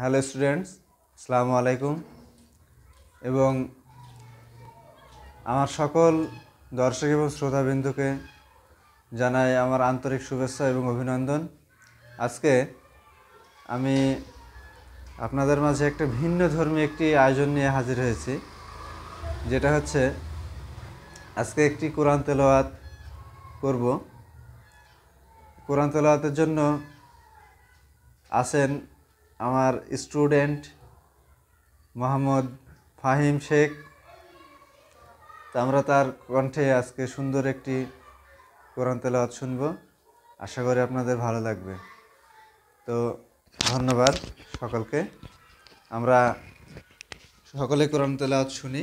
hello students আসসালামু আলাইকুম এবং আমার সকল দর্শক এবং শ্রোতাবিন্দুকে জানাই আমার আন্তরিক শুভেচ্ছা এবং অভিনন্দন আজকে আমি আপনাদের মাঝে একটা ভিন্ন ধর্মী একটি আয়োজন নিয়ে হাজির হয়েছি যেটা হচ্ছে আজকে একটি কোরআন তেলাওয়াত করব কোরআন তেলাওয়াতের জন্য আছেন আমার স্টুডেন্ট মোহাম্মদ ফাহিম শেখ তো আমরা তার কণ্ঠে আজকে সুন্দর একটি কোরআন তেলাওয়াত শুনব আশা করি আপনাদের ভালো লাগবে তো ধন্যবাদ সকলকে আমরা সকলে কোরআন তেলাওয়াত শুনি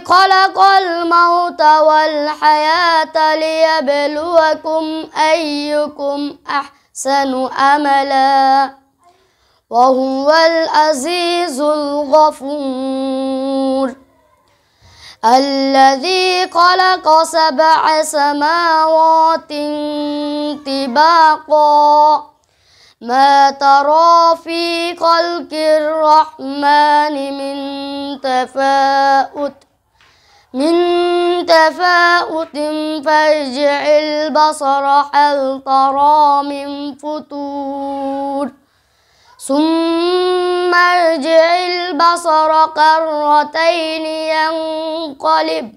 خلق الموت والحياة ليبلوكم أيكم أحسن أملا وهو العزيز الغفور الذي خلق سبع سماوات طباقا ما ترى في خلق الرحمن من تفاؤت من تفاؤت فارجع البصر هل ترى من فتور ثم ارجع البصر قرتين ينقلب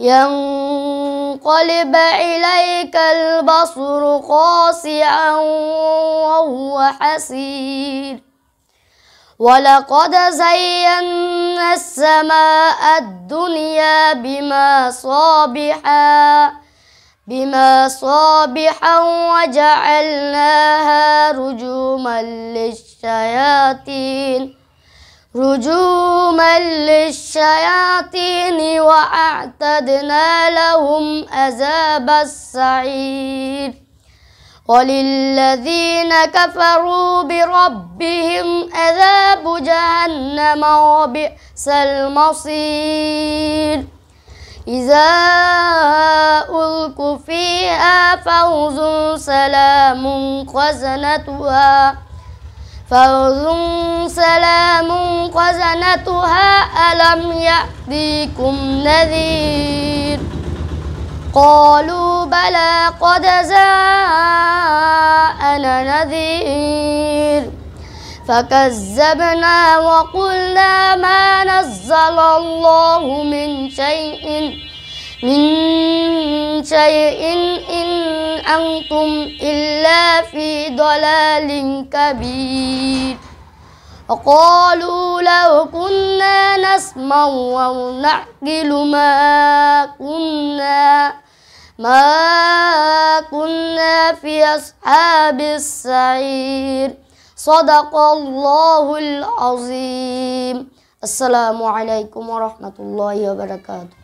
ينقلب إليك البصر خاسعا وهو حسير ولقد زينا السماء الدنيا بما صابحا بما صابحا وجعلناها رجوما للشياطين رجوما للشياطين وأعتدنا لهم عذاب السعير وللذين كفروا بربهم عذاب جهنم وبئس المصير إذا ألقوا فيها فوز سلام خزنتها فوز سلام خزنتها ألم يأتيكم نذير قالوا بلى قد جاءنا نذير فكذبنا وقلنا ما نزل الله من شيء من شيء إن أنتم إلا في ضلال كبير وقالوا لو كنا نسمع ونعقل ما كنا ما كنا في أصحاب السعير صدق الله العظيم السلام عليكم ورحمة الله وبركاته